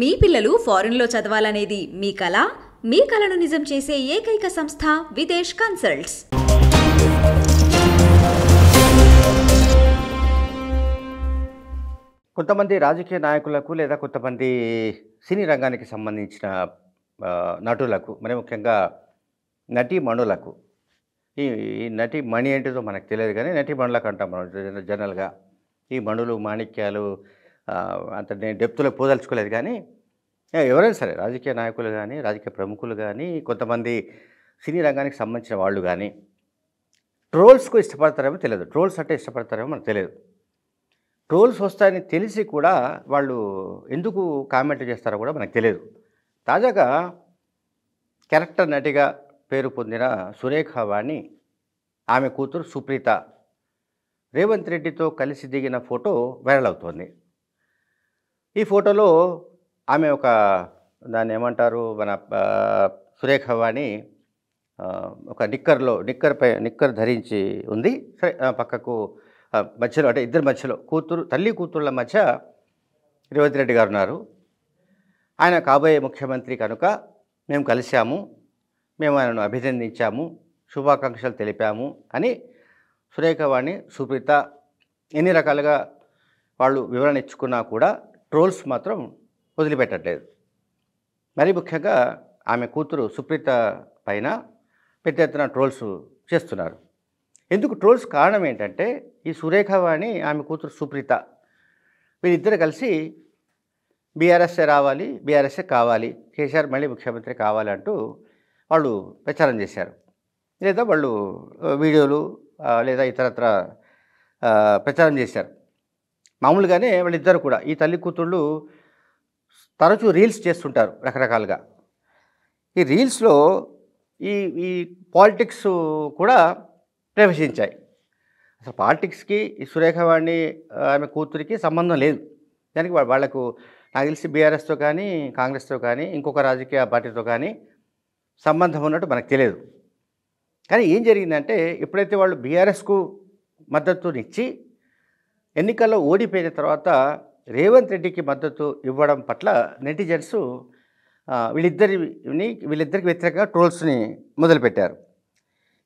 మీ పిల్లలు ఫారెన్లో చదవాలనేది మీ కళ మీ కళను నిజం చేసే ఏకైక సంస్థ విదేశ్ కన్సల్ట్స్ కొంతమంది రాజకీయ నాయకులకు లేదా కొంతమంది సినీ రంగానికి సంబంధించిన నటులకు మరి ముఖ్యంగా నటి మణులకు ఈ నటి మణి ఏంటిదో మనకు తెలియదు కానీ నటి మణులకు అంటాం మనం జనరల్గా ఈ మణులు మాణిక్యాలు అంత నేను డెప్త్లో పోదలుచుకోలేదు కానీ ఎవరైనా సరే రాజకీయ నాయకులు కానీ రాజకీయ ప్రముఖులు కానీ కొంతమంది సినీ రంగానికి సంబంధించిన వాళ్ళు కానీ ట్రోల్స్కు ఇష్టపడతారేమో తెలియదు ట్రోల్స్ అంటే ఇష్టపడతారేమో మనకు తెలియదు ట్రోల్స్ వస్తాయని తెలిసి కూడా వాళ్ళు ఎందుకు కామెంట్ చేస్తారో కూడా మనకు తెలియదు తాజాగా క్యారెక్టర్ నటిగా పేరు పొందిన సురేఖ వాణి ఆమె కూతురు సుప్రీత రేవంత్ రెడ్డితో కలిసి దిగిన ఫోటో వైరల్ అవుతోంది ఈ ఫోటోలో ఆమె ఒక దాన్ని ఏమంటారు మన సురేఖ వాణి ఒక నిక్కర్లో నిక్కర్ పై నిక్కర్ ధరించి ఉంది సరే పక్కకు మధ్యలో అంటే ఇద్దరు మధ్యలో కూతురు తల్లి కూతుర్ల మధ్య రేవంత్ రెడ్డి గారు ఉన్నారు ఆయన కాబోయే ముఖ్యమంత్రి కనుక మేము కలిశాము మేము ఆయనను అభినందించాము శుభాకాంక్షలు తెలిపాము అని సురేఖ వాణి సుప్రీత ఎన్ని రకాలుగా వాళ్ళు వివరణ ఇచ్చుకున్నా కూడా ట్రోల్స్ మాత్రం వదిలిపెట్టట్లేదు మరీ ముఖ్యంగా ఆమె కూతురు సుప్రీత పైన పెద్ద ఎత్తున ట్రోల్స్ చేస్తున్నారు ఎందుకు ట్రోల్స్ కారణం ఏంటంటే ఈ సురేఖవాణి ఆమె కూతురు సుప్రీత వీరిద్దరు కలిసి బీఆర్ఎస్ఏ రావాలి బీఆర్ఎస్ఏ కావాలి కేసీఆర్ మళ్ళీ ముఖ్యమంత్రి కావాలంటూ వాళ్ళు ప్రచారం చేశారు లేదా వాళ్ళు వీడియోలు లేదా ఇతరత్ర ప్రచారం చేశారు మామూలుగానే వాళ్ళిద్దరు కూడా ఈ తల్లి కూతుళ్ళు తరచూ రీల్స్ చేస్తుంటారు రకరకాలుగా ఈ రీల్స్లో ఈ ఈ పాలిటిక్స్ కూడా ప్రవేశించాయి అసలు పాలిటిక్స్కి ఈ సురేఖవాణి ఆమె కూతురికి సంబంధం లేదు దానికి వాళ్లకు నాకు తెలిసి బీఆర్ఎస్తో కానీ కాంగ్రెస్తో కానీ ఇంకొక రాజకీయ పార్టీతో కానీ సంబంధం ఉన్నట్టు మనకు తెలియదు కానీ ఏం జరిగిందంటే ఎప్పుడైతే వాళ్ళు బీఆర్ఎస్కు మద్దతునిచ్చి ఎన్నికల్లో ఓడిపోయిన తర్వాత రేవంత్ రెడ్డికి మద్దతు ఇవ్వడం పట్ల నెటిజన్స్ వీళ్ళిద్దరిని వీళ్ళిద్దరికి వ్యతిరేకంగా ట్రోల్స్ని మొదలుపెట్టారు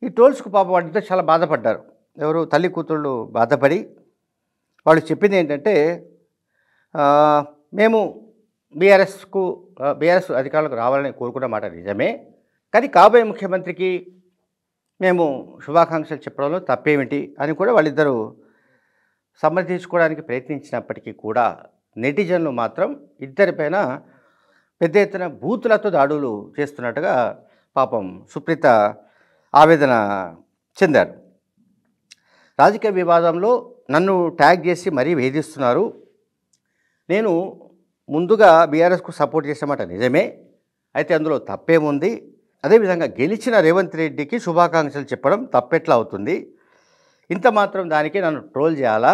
ఈ ట్రోల్స్కు పాప వాటితో చాలా బాధపడ్డారు ఎవరు తల్లి కూతుళ్ళు బాధపడి వాళ్ళు చెప్పింది ఏంటంటే మేము బీఆర్ఎస్కు బీఆర్ఎస్ అధికారులకు రావాలని కోరుకున్న మాట నిజమే కానీ కాబోయే ముఖ్యమంత్రికి మేము శుభాకాంక్షలు చెప్పడంలో తప్పేమిటి అని కూడా వాళ్ళిద్దరూ సమర్థించుకోవడానికి ప్రయత్నించినప్పటికీ కూడా నెటిజన్లు మాత్రం ఇద్దరిపైన పెద్ద ఎత్తున బూతులతో దాడులు చేస్తున్నట్టుగా పాపం సుప్రీత ఆవేదన చెందారు రాజకీయ వివాదంలో నన్ను ట్యాగ్ చేసి మరీ వేధిస్తున్నారు నేను ముందుగా బీఆర్ఎస్కు సపోర్ట్ చేసామట నిజమే అయితే అందులో తప్పేముంది అదేవిధంగా గెలిచిన రేవంత్ రెడ్డికి శుభాకాంక్షలు చెప్పడం తప్పెట్లా అవుతుంది ఇంత మాత్రం దానికి నన్ను ట్రోల్ చేయాలా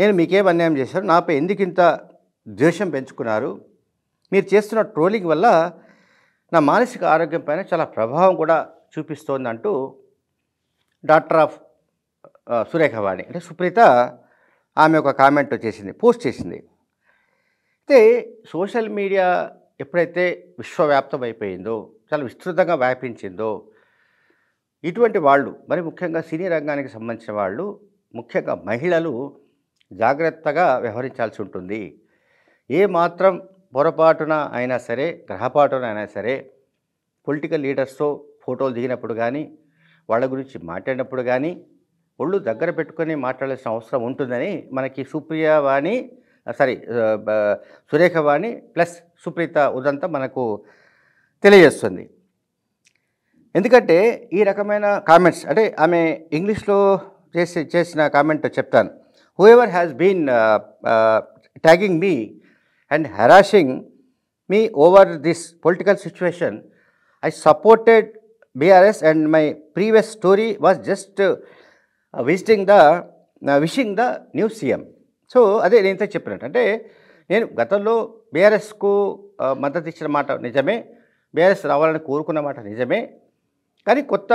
నేను మీకేం అన్యాయం చేశాను నాపై ఎందుకు ఇంత ద్వేషం పెంచుకున్నారు మీరు చేస్తున్న ట్రోలింగ్ వల్ల నా మానసిక ఆరోగ్యం పైన చాలా ప్రభావం కూడా చూపిస్తోంది అంటూ డాక్టర్ ఆఫ్ సురేఖవాణి అంటే సుప్రీత ఆమె ఒక కామెంట్ చేసింది పోస్ట్ చేసింది అయితే సోషల్ మీడియా ఎప్పుడైతే విశ్వవ్యాప్తం అయిపోయిందో చాలా విస్తృతంగా వ్యాపించిందో ఇటువంటి వాళ్ళు మరి ముఖ్యంగా సినీ రంగానికి సంబంధించిన వాళ్ళు ముఖ్యంగా మహిళలు జాగ్రత్తగా వ్యవహరించాల్సి ఉంటుంది ఏ మాత్రం పొరపాటున అయినా సరే గ్రహపాటున అయినా సరే పొలిటికల్ లీడర్స్తో ఫోటోలు దిగినప్పుడు కానీ వాళ్ళ గురించి మాట్లాడినప్పుడు కానీ ఒళ్ళు దగ్గర పెట్టుకొని మాట్లాడాల్సిన అవసరం ఉంటుందని మనకి సుప్రియ వాణి సారీ సురేఖ వాణి ప్లస్ సుప్రీత ఉదంతా మనకు తెలియజేస్తుంది ఎందుకంటే ఈ రకమైన కామెంట్స్ అంటే ఆమె ఇంగ్లీష్లో చేసి చేసిన కామెంట్ చెప్తాను whoever has been tagging me and harassing me over this political situation I supported BRS and my previous story was just visiting the wishing the new CM so అదే నేను ఇంత చెప్పినట్టు అంటే నేను గతంలో బీఆర్ఎస్కు uh, మద్దతు ఇచ్చిన మాట నిజమే బీఆర్ఎస్ రావాలని కోరుకున్న మాట నిజమే కానీ కొత్త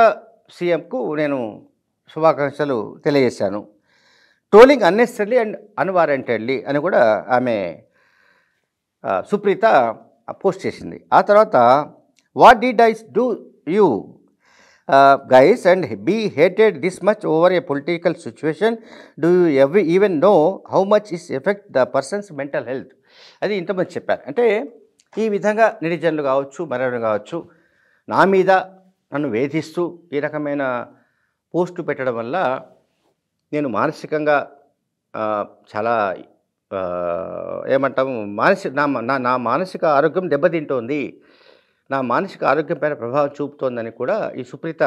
సీఎంకు నేను శుభాకాంక్షలు తెలియజేశాను ట్రోలింగ్ అన్నెసరీ అండ్ అన్వారంటెడ్లీ అని కూడా ఆమె సుప్రీత పోస్ట్ చేసింది ఆ తర్వాత what did I do you guys and be hated this much over a political situation do you every even know how much is effect the person's mental health అది ఇంతమంది చెప్పారు అంటే ఈ విధంగా నిరిజనులు కావచ్చు మరణం కావచ్చు నా మీద నన్ను వేధిస్తూ ఈ రకమైన పోస్టు పెట్టడం వల్ల నేను మానసికంగా చాలా ఏమంటాము మానసిక నా నా నా మానసిక ఆరోగ్యం దెబ్బతింటోంది నా మానసిక ఆరోగ్యం పైన ప్రభావం చూపుతోందని కూడా ఈ సుప్రీత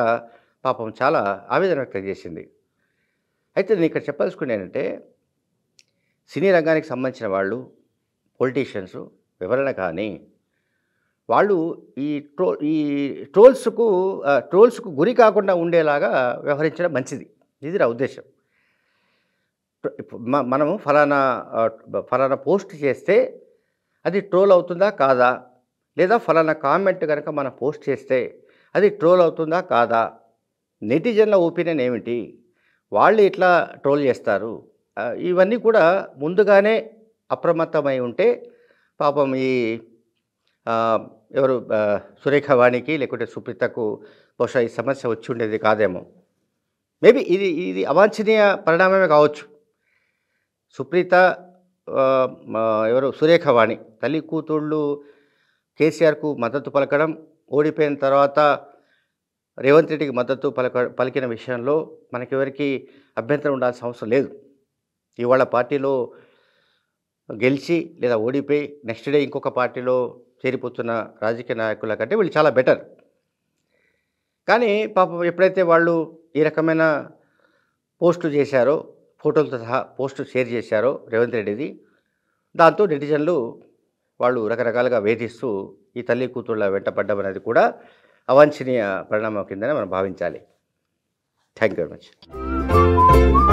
పాపం చాలా ఆవేదన వ్యక్తం చేసింది అయితే నేను ఇక్కడ చెప్పదలుచుకుని ఏంటంటే సినీ రంగానికి సంబంధించిన వాళ్ళు పొలిటీషియన్స్ ఎవరైనా కానీ వాళ్ళు ఈ ట్రో ఈ ట్రోల్స్కు ట్రోల్స్కు గురి కాకుండా ఉండేలాగా వ్యవహరించడం మంచిది ఇది నా ఉద్దేశం మనము ఫలానా ఫలానా పోస్ట్ చేస్తే అది ట్రోల్ అవుతుందా కాదా లేదా ఫలానా కామెంట్ కనుక మనం పోస్ట్ చేస్తే అది ట్రోల్ అవుతుందా కాదా నెటిజన్ల ఒపీనియన్ ఏమిటి వాళ్ళు ఇట్లా ట్రోల్ చేస్తారు ఇవన్నీ కూడా ముందుగానే అప్రమత్తమై ఉంటే పాపం ఈ ఎవరు సురేఖ వాణికి లేకుంటే సుప్రీతకు బహుశా ఈ సమస్య వచ్చి ఉండేది కాదేమో మేబీ ఇది ఇది అవాంఛనీయ పరిణామమే కావచ్చు సుప్రీత ఎవరు సురేఖ వాణి తల్లి కూతుళ్ళు కేసీఆర్కు మద్దతు పలకడం ఓడిపోయిన తర్వాత రేవంత్ రెడ్డికి మద్దతు పలక పలికిన విషయంలో మనకెవరికి అభ్యంతరం ఉండాల్సిన అవసరం లేదు ఇవాళ పార్టీలో గెలిచి లేదా ఓడిపోయి నెక్స్ట్ డే ఇంకొక పార్టీలో చేరిపోతున్న రాజకీయ నాయకుల కంటే వీళ్ళు చాలా బెటర్ కానీ పాపం ఎప్పుడైతే వాళ్ళు ఈ రకమైన పోస్టులు చేశారో ఫోటోలతో సహా పోస్టు షేర్ చేశారో రేవంత్ రెడ్డిది దాంతో నెటిజన్లు వాళ్ళు రకరకాలుగా వేధిస్తూ ఈ తల్లి కూతుళ్ళ వెంటపడ్డం అనేది కూడా అవాంఛనీయ పరిణామం కిందనే మనం భావించాలి థ్యాంక్ యూ వెరీ మచ్